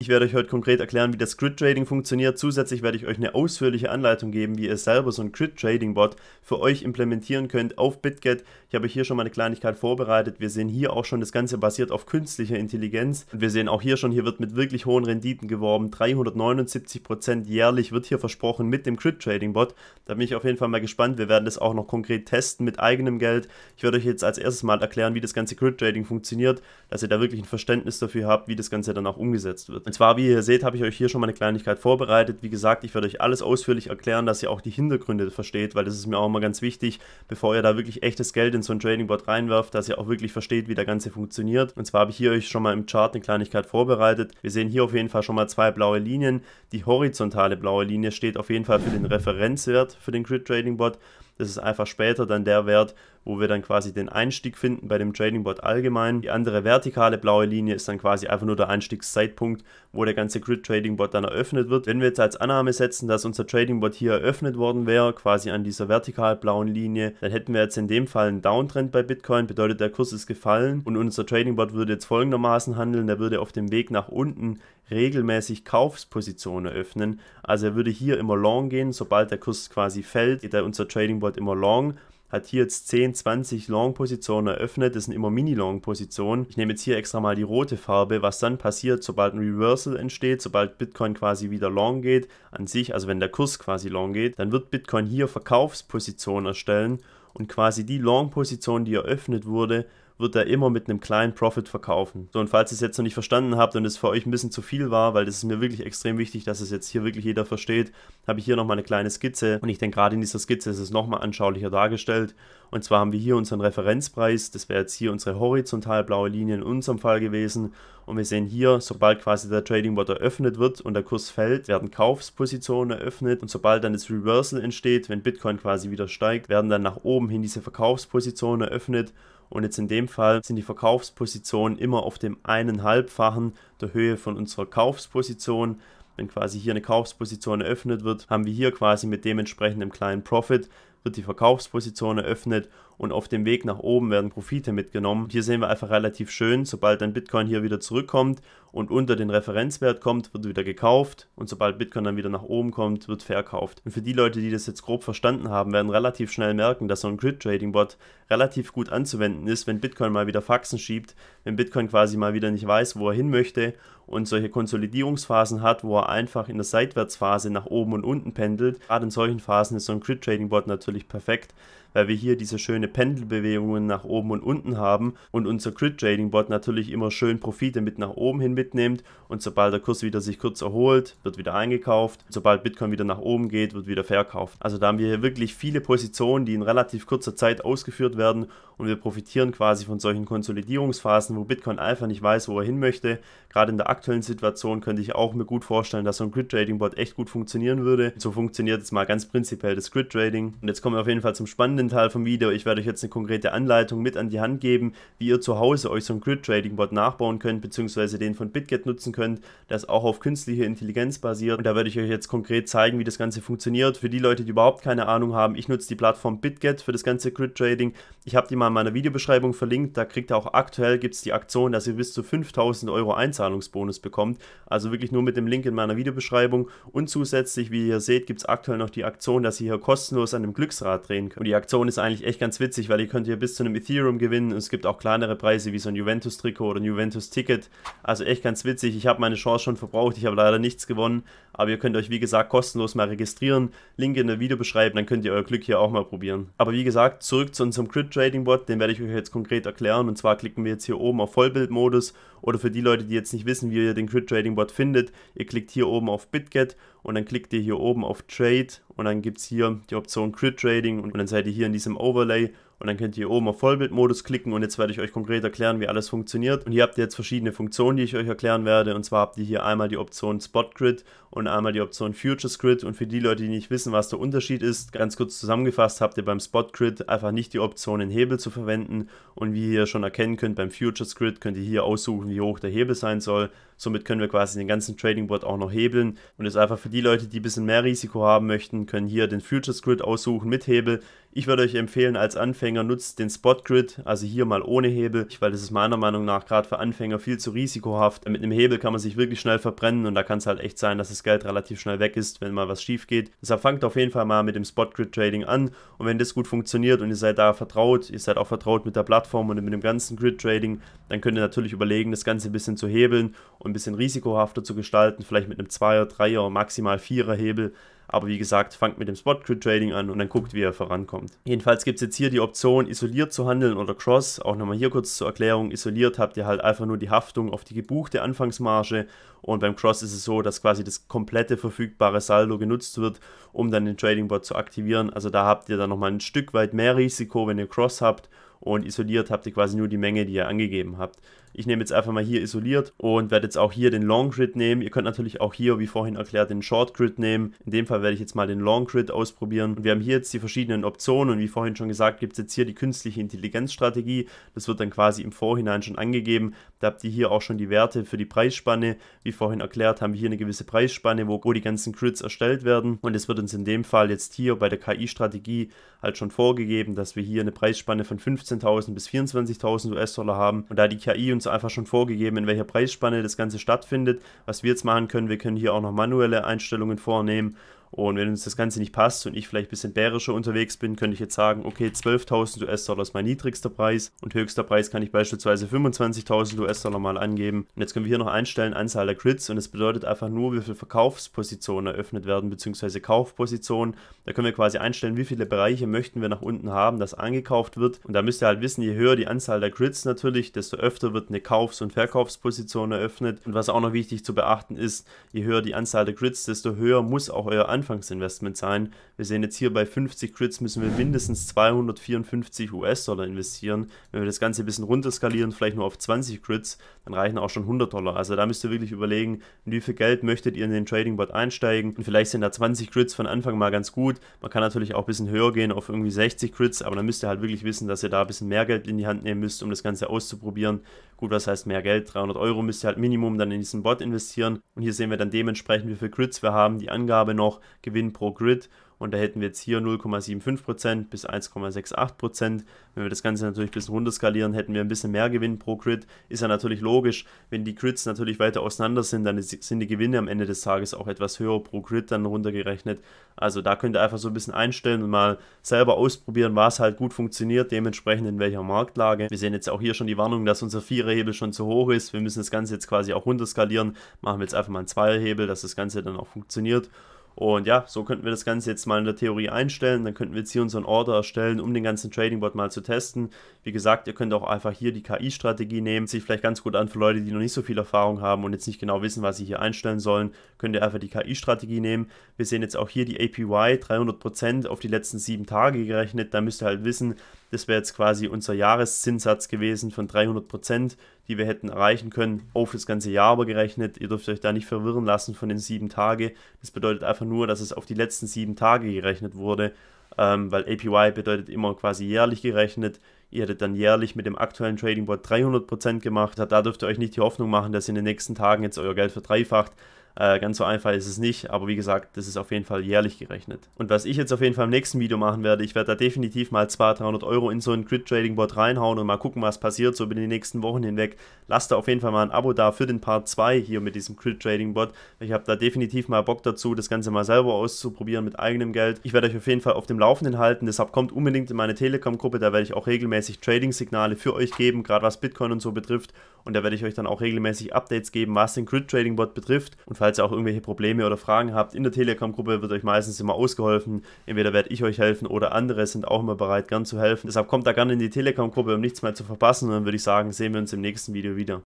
Ich werde euch heute konkret erklären, wie das Grid Trading funktioniert. Zusätzlich werde ich euch eine ausführliche Anleitung geben, wie ihr selber so ein Grid Trading Bot für euch implementieren könnt auf BitGet. Ich habe hier schon mal eine Kleinigkeit vorbereitet. Wir sehen hier auch schon, das Ganze basiert auf künstlicher Intelligenz. Und wir sehen auch hier schon, hier wird mit wirklich hohen Renditen geworben. 379% jährlich wird hier versprochen mit dem Grid Trading Bot. Da bin ich auf jeden Fall mal gespannt. Wir werden das auch noch konkret testen mit eigenem Geld. Ich werde euch jetzt als erstes mal erklären, wie das ganze Grid Trading funktioniert, dass ihr da wirklich ein Verständnis dafür habt, wie das Ganze dann auch umgesetzt wird. Und zwar, wie ihr seht, habe ich euch hier schon mal eine Kleinigkeit vorbereitet. Wie gesagt, ich werde euch alles ausführlich erklären, dass ihr auch die Hintergründe versteht, weil das ist mir auch immer ganz wichtig, bevor ihr da wirklich echtes Geld in so ein Trading Board reinwerft, dass ihr auch wirklich versteht, wie der Ganze funktioniert. Und zwar habe ich hier euch schon mal im Chart eine Kleinigkeit vorbereitet. Wir sehen hier auf jeden Fall schon mal zwei blaue Linien. Die horizontale blaue Linie steht auf jeden Fall für den Referenzwert für den Grid Trading Bot. Das ist einfach später dann der Wert, wo wir dann quasi den Einstieg finden bei dem Trading Bot allgemein. Die andere vertikale blaue Linie ist dann quasi einfach nur der Einstiegszeitpunkt, wo der ganze Grid Trading Bot dann eröffnet wird. Wenn wir jetzt als Annahme setzen, dass unser Trading Bot hier eröffnet worden wäre, quasi an dieser vertikal blauen Linie, dann hätten wir jetzt in dem Fall einen Downtrend bei Bitcoin, bedeutet der Kurs ist gefallen und unser Trading Bot würde jetzt folgendermaßen handeln, der würde auf dem Weg nach unten regelmäßig Kaufspositionen eröffnen. Also er würde hier immer long gehen, sobald der Kurs quasi fällt, geht er unser Trading Bot wollte immer long, hat hier jetzt 10, 20 Long-Positionen eröffnet. Das sind immer Mini-Long-Positionen. Ich nehme jetzt hier extra mal die rote Farbe. Was dann passiert, sobald ein Reversal entsteht, sobald Bitcoin quasi wieder long geht, an sich, also wenn der Kurs quasi long geht, dann wird Bitcoin hier Verkaufspositionen erstellen und quasi die Long-Position, die eröffnet wurde, wird er immer mit einem kleinen Profit verkaufen. So, und falls ihr es jetzt noch nicht verstanden habt und es für euch ein bisschen zu viel war, weil das ist mir wirklich extrem wichtig, dass es jetzt hier wirklich jeder versteht, habe ich hier nochmal eine kleine Skizze. Und ich denke, gerade in dieser Skizze ist es nochmal anschaulicher dargestellt. Und zwar haben wir hier unseren Referenzpreis. Das wäre jetzt hier unsere horizontal blaue Linie in unserem Fall gewesen. Und wir sehen hier, sobald quasi der Trading Bot eröffnet wird und der Kurs fällt, werden Kaufspositionen eröffnet. Und sobald dann das Reversal entsteht, wenn Bitcoin quasi wieder steigt, werden dann nach oben hin diese Verkaufspositionen eröffnet. Und jetzt in dem Fall sind die Verkaufspositionen immer auf dem eineinhalbfachen der Höhe von unserer Kaufsposition. Wenn quasi hier eine Kaufsposition eröffnet wird, haben wir hier quasi mit dementsprechendem kleinen Profit wird die Verkaufsposition eröffnet und auf dem Weg nach oben werden Profite mitgenommen. Hier sehen wir einfach relativ schön, sobald ein Bitcoin hier wieder zurückkommt und unter den Referenzwert kommt, wird wieder gekauft und sobald Bitcoin dann wieder nach oben kommt, wird verkauft. Und für die Leute, die das jetzt grob verstanden haben, werden relativ schnell merken, dass so ein Grid Trading Bot relativ gut anzuwenden ist, wenn Bitcoin mal wieder Faxen schiebt, wenn Bitcoin quasi mal wieder nicht weiß, wo er hin möchte und solche Konsolidierungsphasen hat, wo er einfach in der Seitwärtsphase nach oben und unten pendelt. Gerade in solchen Phasen ist so ein Grid Trading Bot natürlich natürlich perfekt weil wir hier diese schöne Pendelbewegungen nach oben und unten haben und unser Grid Trading Bot natürlich immer schön Profite mit nach oben hin mitnimmt und sobald der Kurs wieder sich kurz erholt, wird wieder eingekauft. Sobald Bitcoin wieder nach oben geht, wird wieder verkauft. Also da haben wir hier wirklich viele Positionen, die in relativ kurzer Zeit ausgeführt werden und wir profitieren quasi von solchen Konsolidierungsphasen, wo Bitcoin einfach nicht weiß, wo er hin möchte. Gerade in der aktuellen Situation könnte ich auch mir gut vorstellen, dass so ein Grid Trading Bot echt gut funktionieren würde. So funktioniert jetzt mal ganz prinzipiell das Grid Trading. Und jetzt kommen wir auf jeden Fall zum spannenden kommenden Teil vom Video, ich werde euch jetzt eine konkrete Anleitung mit an die Hand geben, wie ihr zu Hause euch so ein Grid Trading Bot nachbauen könnt, beziehungsweise den von BitGet nutzen könnt, das auch auf künstlicher Intelligenz basiert. Und da werde ich euch jetzt konkret zeigen, wie das Ganze funktioniert. Für die Leute, die überhaupt keine Ahnung haben, ich nutze die Plattform BitGet für das ganze Grid Trading. Ich habe die mal in meiner Videobeschreibung verlinkt, da kriegt ihr auch aktuell, gibt die Aktion, dass ihr bis zu 5000 Euro Einzahlungsbonus bekommt. Also wirklich nur mit dem Link in meiner Videobeschreibung. Und zusätzlich, wie ihr seht, gibt es aktuell noch die Aktion, dass ihr hier kostenlos an dem Glücksrad drehen könnt. Und die Aktion Aktion ist eigentlich echt ganz witzig, weil ihr könnt hier bis zu einem Ethereum gewinnen und es gibt auch kleinere Preise wie so ein Juventus-Trikot oder ein Juventus-Ticket. Also echt ganz witzig. Ich habe meine Chance schon verbraucht, ich habe leider nichts gewonnen, aber ihr könnt euch wie gesagt kostenlos mal registrieren. Link in der Videobeschreibung, dann könnt ihr euer Glück hier auch mal probieren. Aber wie gesagt, zurück zu unserem Crit Trading Bot, den werde ich euch jetzt konkret erklären. Und zwar klicken wir jetzt hier oben auf Vollbildmodus oder für die Leute, die jetzt nicht wissen, wie ihr den Crit Trading Bot findet, ihr klickt hier oben auf BitGet und dann klickt ihr hier oben auf Trade und dann gibt es hier die Option Crit Trading und dann seid ihr hier in diesem Overlay und dann könnt ihr hier oben auf Vollbildmodus klicken und jetzt werde ich euch konkret erklären, wie alles funktioniert. Und hier habt ihr jetzt verschiedene Funktionen, die ich euch erklären werde. Und zwar habt ihr hier einmal die Option Spot Grid und einmal die Option Futures Grid. Und für die Leute, die nicht wissen, was der Unterschied ist, ganz kurz zusammengefasst, habt ihr beim Spot Grid einfach nicht die Option, einen Hebel zu verwenden. Und wie ihr schon erkennen könnt, beim Futures Grid könnt ihr hier aussuchen, wie hoch der Hebel sein soll. Somit können wir quasi den ganzen Trading Board auch noch hebeln. Und das ist einfach für die Leute, die ein bisschen mehr Risiko haben möchten, können hier den Futures Grid aussuchen mit Hebel. Ich würde euch empfehlen, als Anfänger nutzt den Spot Grid, also hier mal ohne Hebel, weil das ist meiner Meinung nach gerade für Anfänger viel zu risikohaft. Mit einem Hebel kann man sich wirklich schnell verbrennen und da kann es halt echt sein, dass das Geld relativ schnell weg ist, wenn mal was schief geht. Deshalb fangt auf jeden Fall mal mit dem Spot Grid Trading an und wenn das gut funktioniert und ihr seid da vertraut, ihr seid auch vertraut mit der Plattform und mit dem ganzen Grid Trading, dann könnt ihr natürlich überlegen, das Ganze ein bisschen zu hebeln und ein bisschen risikohafter zu gestalten, vielleicht mit einem 2er, 3er, maximal 4er Hebel. Aber wie gesagt, fangt mit dem Spot Grid Trading an und dann guckt, wie er vorankommt. Jedenfalls gibt es jetzt hier die Option, isoliert zu handeln oder Cross. Auch nochmal hier kurz zur Erklärung. Isoliert habt ihr halt einfach nur die Haftung auf die gebuchte Anfangsmarge und beim Cross ist es so, dass quasi das komplette verfügbare Saldo genutzt wird, um dann den Trading Bot zu aktivieren. Also da habt ihr dann nochmal ein Stück weit mehr Risiko, wenn ihr Cross habt und isoliert habt ihr quasi nur die Menge, die ihr angegeben habt. Ich nehme jetzt einfach mal hier isoliert und werde jetzt auch hier den Long Grid nehmen. Ihr könnt natürlich auch hier, wie vorhin erklärt, den Short Grid nehmen. In dem Fall werde ich jetzt mal den Long Grid ausprobieren. Und wir haben hier jetzt die verschiedenen Optionen und wie vorhin schon gesagt, gibt es jetzt hier die künstliche Intelligenzstrategie. Das wird dann quasi im Vorhinein schon angegeben. Da habt ihr hier auch schon die Werte für die Preisspanne. Wie vorhin erklärt, haben wir hier eine gewisse Preisspanne, wo, wo die ganzen Grids erstellt werden. Und es wird uns in dem Fall jetzt hier bei der KI-Strategie halt schon vorgegeben, dass wir hier eine Preisspanne von 15.000 bis 24.000 US-Dollar haben. Und da die KI und Streams einfach schon vorgegeben, in welcher Preisspanne das Ganze stattfindet. Was wir jetzt machen können, wir können hier auch noch manuelle Einstellungen vornehmen und wenn uns das Ganze nicht passt und ich vielleicht ein bisschen bärischer unterwegs bin, könnte ich jetzt sagen, okay, 12.000 US-Dollar ist mein niedrigster Preis und höchster Preis kann ich beispielsweise 25.000 US-Dollar mal angeben. Und jetzt können wir hier noch einstellen, Anzahl der Grids und das bedeutet einfach nur, wie viele Verkaufspositionen eröffnet werden, bzw. Kaufpositionen. Da können wir quasi einstellen, wie viele Bereiche möchten wir nach unten haben, dass angekauft wird. Und da müsst ihr halt wissen, je höher die Anzahl der Grids natürlich, desto öfter wird eine Kaufs- und Verkaufsposition eröffnet. Und was auch noch wichtig zu beachten ist, je höher die Anzahl der Grids, desto höher muss auch euer Angebot Anfangsinvestment sein. Wir sehen jetzt hier bei 50 Crits müssen wir mindestens 254 US-Dollar investieren. Wenn wir das Ganze ein bisschen runter skalieren, vielleicht nur auf 20 Crits, dann reichen auch schon 100 Dollar. Also da müsst ihr wirklich überlegen, wie viel Geld möchtet ihr in den Trading Bot einsteigen. Und vielleicht sind da 20 Crits von Anfang mal ganz gut. Man kann natürlich auch ein bisschen höher gehen auf irgendwie 60 Crits, aber dann müsst ihr halt wirklich wissen, dass ihr da ein bisschen mehr Geld in die Hand nehmen müsst, um das Ganze auszuprobieren. Gut, was heißt mehr Geld? 300 Euro müsst ihr halt Minimum dann in diesen Bot investieren. Und hier sehen wir dann dementsprechend, wie viele Crits wir haben, die Angabe noch. Gewinn pro Grid und da hätten wir jetzt hier 0,75% bis 1,68%. Wenn wir das Ganze natürlich ein bisschen runter skalieren, hätten wir ein bisschen mehr Gewinn pro Grid. Ist ja natürlich logisch, wenn die Grids natürlich weiter auseinander sind, dann sind die Gewinne am Ende des Tages auch etwas höher pro Grid dann runtergerechnet. Also da könnt ihr einfach so ein bisschen einstellen und mal selber ausprobieren, was halt gut funktioniert, dementsprechend in welcher Marktlage. Wir sehen jetzt auch hier schon die Warnung, dass unser Viererhebel schon zu hoch ist. Wir müssen das Ganze jetzt quasi auch runter skalieren. Machen wir jetzt einfach mal einen Zweierhebel, dass das Ganze dann auch funktioniert. Und ja, so könnten wir das Ganze jetzt mal in der Theorie einstellen. Dann könnten wir jetzt hier unseren Order erstellen, um den ganzen Trading Bot mal zu testen. Wie gesagt, ihr könnt auch einfach hier die KI-Strategie nehmen. Sieht vielleicht ganz gut an für Leute, die noch nicht so viel Erfahrung haben und jetzt nicht genau wissen, was sie hier einstellen sollen. Könnt ihr einfach die KI-Strategie nehmen. Wir sehen jetzt auch hier die APY 300% auf die letzten sieben Tage gerechnet. Da müsst ihr halt wissen, das wäre jetzt quasi unser Jahreszinssatz gewesen von 300 Prozent, die wir hätten erreichen können, auf das ganze Jahr aber gerechnet. Ihr dürft euch da nicht verwirren lassen von den sieben Tagen. Das bedeutet einfach nur, dass es auf die letzten sieben Tage gerechnet wurde, ähm, weil APY bedeutet immer quasi jährlich gerechnet. Ihr hättet dann jährlich mit dem aktuellen Trading Board 300% Prozent gemacht. Da dürft ihr euch nicht die Hoffnung machen, dass ihr in den nächsten Tagen jetzt euer Geld verdreifacht. Äh, ganz so einfach ist es nicht, aber wie gesagt, das ist auf jeden Fall jährlich gerechnet. Und was ich jetzt auf jeden Fall im nächsten Video machen werde, ich werde da definitiv mal 200, 300 Euro in so ein Grid Trading Bot reinhauen und mal gucken, was passiert so über die nächsten Wochen hinweg. Lasst da auf jeden Fall mal ein Abo da für den Part 2 hier mit diesem Grid Trading Bot. Ich habe da definitiv mal Bock dazu, das Ganze mal selber auszuprobieren mit eigenem Geld. Ich werde euch auf jeden Fall auf dem Laufenden halten, deshalb kommt unbedingt in meine Telegram-Gruppe, da werde ich auch regelmäßig Trading-Signale für euch geben, gerade was Bitcoin und so betrifft. Und da werde ich euch dann auch regelmäßig Updates geben, was den Grid Trading Bot betrifft. Und falls ihr auch irgendwelche Probleme oder Fragen habt, in der Telegram-Gruppe wird euch meistens immer ausgeholfen. Entweder werde ich euch helfen oder andere sind auch immer bereit, gern zu helfen. Deshalb kommt da gerne in die Telegram-Gruppe, um nichts mehr zu verpassen. Und dann würde ich sagen, sehen wir uns im nächsten Video wieder.